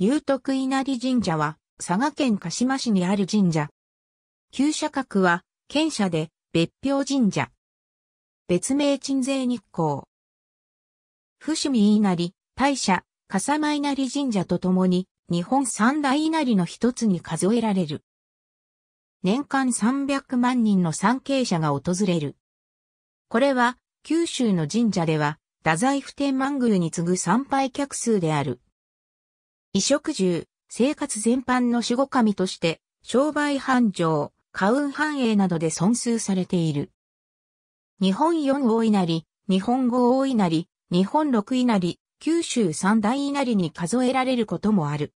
有徳稲荷神社は、佐賀県鹿島市にある神社。旧社格は、県社で、別表神社。別名鎮西日光。伏見稲荷、大社、笠間稲荷神社とともに、日本三大稲荷の一つに数えられる。年間300万人の参詣者が訪れる。これは、九州の神社では、太宰府天満宮に次ぐ参拝客数である。衣食住、生活全般の守護神として、商売繁盛、家運繁栄などで尊崇されている。日本四大稲荷、日本五大稲荷、日本六稲荷、九州三大稲荷に数えられることもある。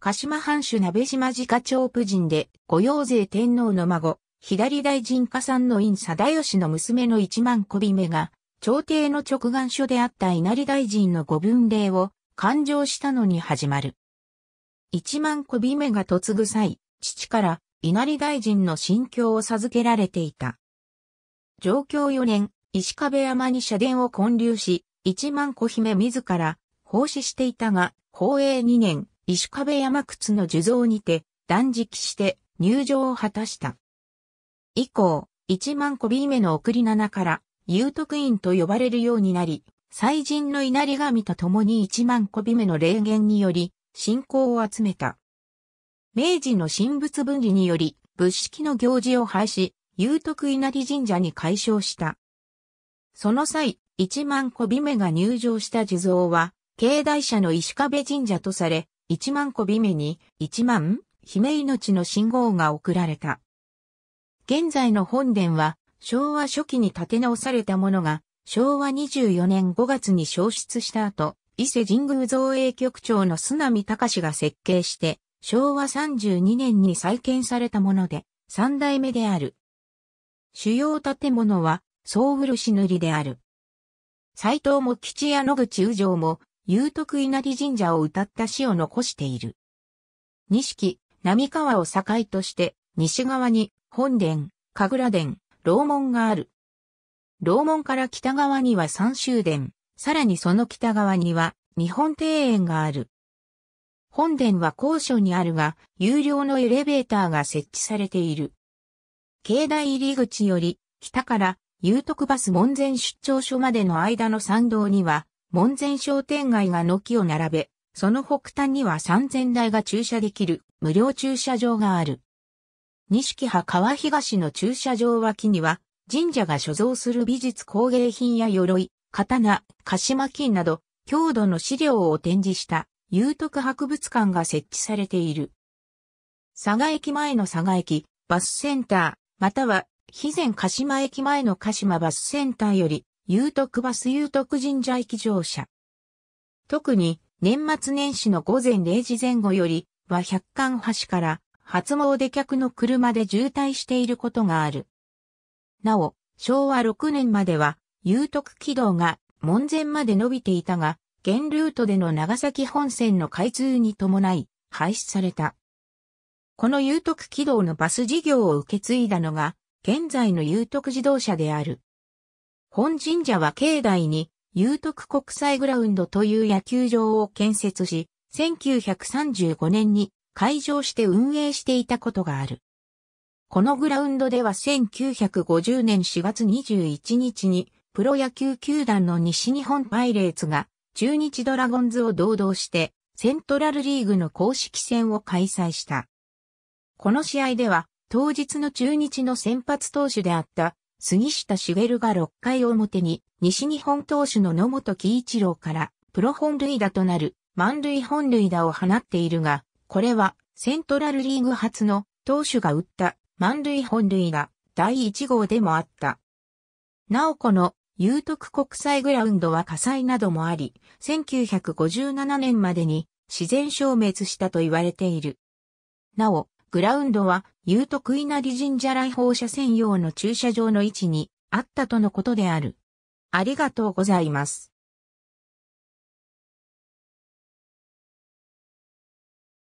鹿島藩主鍋島自家長夫人で、御用税天皇の孫、左大臣家さんの院貞義の娘の一万小び目が、朝廷の直眼書であった稲荷大臣の御分霊を勘定したのに始まる。一万小姫が嫁ぐ際、父から稲荷大臣の心境を授けられていた。上京四年、石壁山に社殿を建立し、一万小姫自ら奉仕していたが、宝永二年、石壁山靴の受像にて断食して入場を果たした。以降、一万小姫の送り七から、有徳院と呼ばれるようになり、祭神の稲荷神と共に1万個び目の霊言により、信仰を集めた。明治の神仏分離により、仏式の行事を廃止、有徳稲荷神社に改称した。その際、1万個び目が入場した地蔵は、境内社の石壁神社とされ、1万個び目に、1万、姫命の信号が送られた。現在の本殿は、昭和初期に建て直されたものが、昭和24年5月に焼失した後、伊勢神宮造営局長の須波隆が設計して、昭和32年に再建されたもので、三代目である。主要建物は、総漆塗りである。斎藤も吉屋野口宇城も、有徳稲荷神社を歌った詩を残している。錦、並川を境として、西側に、本殿、神楽殿、楼門がある。楼門から北側には三州殿、さらにその北側には日本庭園がある。本殿は高所にあるが、有料のエレベーターが設置されている。境内入り口より、北から、有徳バス門前出張所までの間の参道には、門前商店街が軒を並べ、その北端には3000台が駐車できる無料駐車場がある。西木派川東の駐車場脇には神社が所蔵する美術工芸品や鎧、刀、鹿島金など、郷土の資料を展示した、有徳博物館が設置されている。佐賀駅前の佐賀駅、バスセンター、または、肥前鹿島駅前の鹿島バスセンターより、有徳バス有徳神社駅乗車。特に、年末年始の午前0時前後よりは百貫橋から初詣客の車で渋滞していることがある。なお、昭和6年までは、有徳軌道が門前まで伸びていたが、現ルートでの長崎本線の開通に伴い、廃止された。この有徳軌道のバス事業を受け継いだのが、現在の有徳自動車である。本神社は境内に、有徳国際グラウンドという野球場を建設し、1935年に開場して運営していたことがある。このグラウンドでは1950年4月21日に、プロ野球球団の西日本パイレーツが、中日ドラゴンズを堂々して、セントラルリーグの公式戦を開催した。この試合では、当日の中日の先発投手であった、杉下茂が6回表に、西日本投手の野本喜一郎から、プロ本塁打となる、満塁本塁打を放っているが、これは、セントラルリーグ初の、投手が打った満塁本塁が第1号でもあった。なおこの有徳国際グラウンドは火災などもあり、1957年までに自然消滅したと言われている。なお、グラウンドは有徳稲荷神社来訪者専用の駐車場の位置にあったとのことである。ありがとうございます。